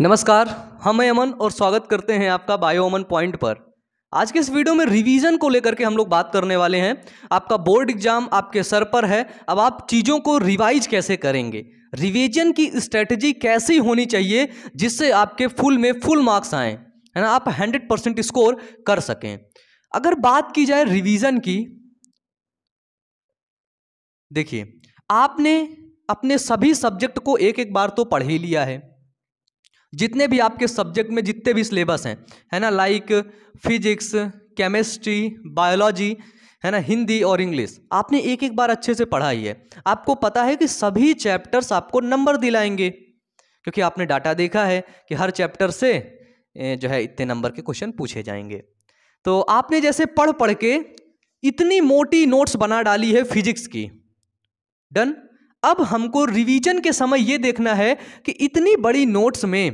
नमस्कार हम मैं अमन और स्वागत करते हैं आपका बायो अमन पॉइंट पर आज के इस वीडियो में रिवीजन को लेकर के हम लोग बात करने वाले हैं आपका बोर्ड एग्जाम आपके सर पर है अब आप चीज़ों को रिवाइज कैसे करेंगे रिवीजन की स्ट्रेटजी कैसी होनी चाहिए जिससे आपके फुल में फुल मार्क्स आएँ है ना आप हंड्रेड परसेंट स्कोर कर सकें अगर बात की जाए रिवीजन की देखिए आपने अपने सभी सब्जेक्ट को एक एक बार तो पढ़ ही लिया है जितने भी आपके सब्जेक्ट में जितने भी सिलेबस हैं है ना लाइक फिजिक्स केमिस्ट्री बायोलॉजी है ना हिंदी और इंग्लिश आपने एक एक बार अच्छे से पढ़ाई है आपको पता है कि सभी चैप्टर्स आपको नंबर दिलाएंगे क्योंकि आपने डाटा देखा है कि हर चैप्टर से जो है इतने नंबर के क्वेश्चन पूछे जाएंगे तो आपने जैसे पढ़ पढ़ के इतनी मोटी नोट्स बना डाली है फिजिक्स की डन अब हमको रिवीजन के समय ये देखना है कि इतनी बड़ी नोट्स में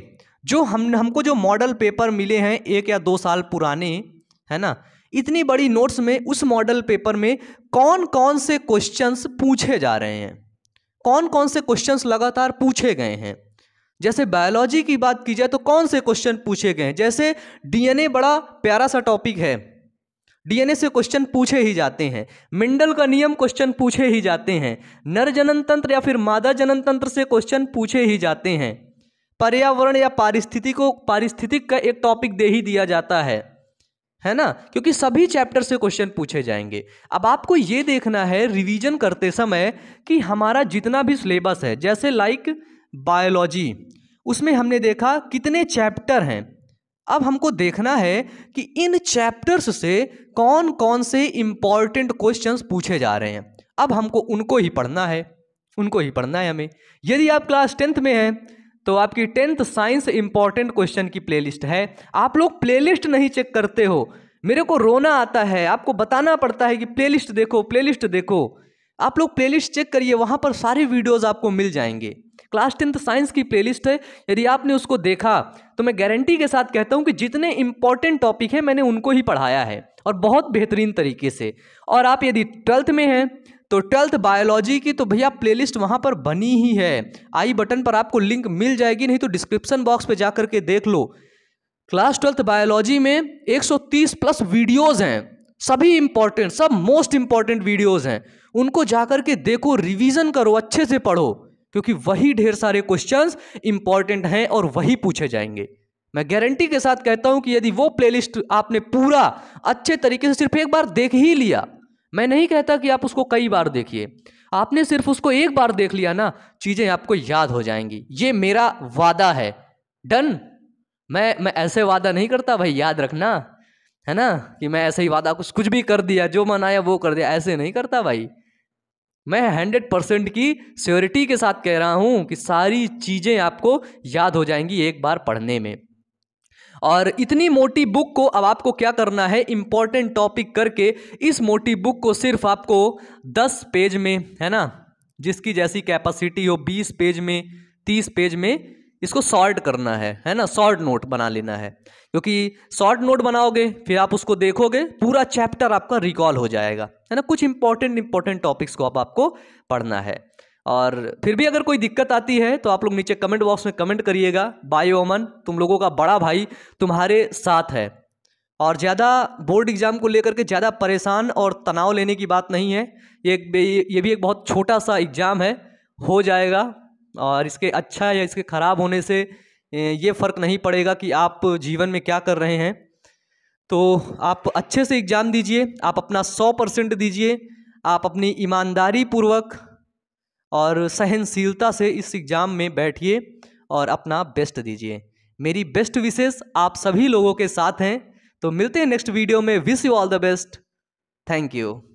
जो हम हमको जो मॉडल पेपर मिले हैं एक या दो साल पुराने है ना इतनी बड़ी नोट्स में उस मॉडल पेपर में कौन कौन से क्वेश्चंस पूछे जा रहे हैं कौन कौन से क्वेश्चंस लगातार पूछे गए हैं जैसे बायोलॉजी की बात की जाए तो कौन से क्वेश्चन पूछे गए हैं जैसे डीएनए बड़ा प्यारा सा टॉपिक है डीएनए से क्वेश्चन पूछे ही जाते हैं मिंडल का नियम क्वेश्चन पूछे ही जाते हैं नर जनन तंत्र या फिर मादा जनन तंत्र से क्वेश्चन पूछे ही जाते हैं पर्यावरण या पारिस्थिति को पारिस्थितिक का एक टॉपिक दे ही दिया जाता है है ना क्योंकि सभी चैप्टर से क्वेश्चन पूछे जाएंगे अब आपको ये देखना है रिवीजन करते समय कि हमारा जितना भी सिलेबस है जैसे लाइक बायोलॉजी उसमें हमने देखा कितने चैप्टर हैं अब हमको देखना है कि इन चैप्टर्स से कौन कौन से इम्पॉर्टेंट क्वेश्चंस पूछे जा रहे हैं अब हमको उनको ही पढ़ना है उनको ही पढ़ना है हमें यदि आप क्लास टेंथ में हैं तो आपकी टेंथ साइंस इंपॉर्टेंट क्वेश्चन की प्लेलिस्ट है आप लोग प्लेलिस्ट नहीं चेक करते हो मेरे को रोना आता है आपको बताना पड़ता है कि प्लेलिस्ट देखो प्लेलिस्ट देखो आप लोग प्लेलिस्ट चेक करिए वहाँ पर सारे वीडियोज़ आपको मिल जाएंगे क्लास टेंथ साइंस की प्लेलिस्ट है यदि आपने उसको देखा तो मैं गारंटी के साथ कहता हूँ कि जितने इंपॉर्टेंट टॉपिक हैं मैंने उनको ही पढ़ाया है और बहुत बेहतरीन तरीके से और आप यदि ट्वेल्थ में हैं तो ट्वेल्थ बायोलॉजी की तो भैया प्लेलिस्ट वहां पर बनी ही है आई बटन पर आपको लिंक मिल जाएगी नहीं तो डिस्क्रिप्शन बॉक्स पर जाकर के देख लो क्लास ट्वेल्थ बायोलॉजी में 130 प्लस वीडियोज़ हैं सभी इंपॉर्टेंट सब मोस्ट इंपॉर्टेंट वीडियोज़ हैं उनको जाकर के देखो रिविजन करो अच्छे से पढ़ो क्योंकि वही ढेर सारे क्वेश्चन इंपॉर्टेंट हैं और वही पूछे जाएंगे मैं गारंटी के साथ कहता हूं कि यदि वो प्लेलिस्ट आपने पूरा अच्छे तरीके से सिर्फ एक बार देख ही लिया मैं नहीं कहता कि आप उसको कई बार देखिए आपने सिर्फ उसको एक बार देख लिया ना चीज़ें आपको याद हो जाएंगी ये मेरा वादा है डन मैं मैं ऐसे वादा नहीं करता भाई याद रखना है ना कि मैं ऐसे ही वादा कुछ कुछ भी कर दिया जो मन आया वो कर दिया ऐसे नहीं करता भाई मैं हंड्रेड परसेंट की स्योरिटी के साथ कह रहा हूँ कि सारी चीज़ें आपको याद हो जाएंगी एक बार पढ़ने में और इतनी मोटी बुक को अब आपको क्या करना है इम्पॉर्टेंट टॉपिक करके इस मोटी बुक को सिर्फ आपको दस पेज में है ना जिसकी जैसी कैपेसिटी हो बीस पेज में तीस पेज में इसको सॉर्ट करना है है ना शॉर्ट नोट बना लेना है क्योंकि शॉर्ट नोट बनाओगे फिर आप उसको देखोगे पूरा चैप्टर आपका रिकॉल हो जाएगा है ना कुछ इंपॉर्टेंट इंपॉर्टेंट टॉपिक्स को आप आपको पढ़ना है और फिर भी अगर कोई दिक्कत आती है तो आप लोग नीचे कमेंट बॉक्स में कमेंट करिएगा बायो अमन तुम लोगों का बड़ा भाई तुम्हारे साथ है और ज़्यादा बोर्ड एग्ज़ाम को लेकर के ज़्यादा परेशान और तनाव लेने की बात नहीं है ये ये भी एक बहुत छोटा सा एग्ज़ाम है हो जाएगा और इसके अच्छा या इसके ख़राब होने से ये फ़र्क नहीं पड़ेगा कि आप जीवन में क्या कर रहे हैं तो आप अच्छे से एग्ज़ाम दीजिए आप अपना सौ परसेंट दीजिए आप अपनी ईमानदारी पूर्वक और सहनशीलता से इस एग्ज़ाम में बैठिए और अपना बेस्ट दीजिए मेरी बेस्ट विशेष आप सभी लोगों के साथ हैं तो मिलते हैं नेक्स्ट वीडियो में wish you all the best thank you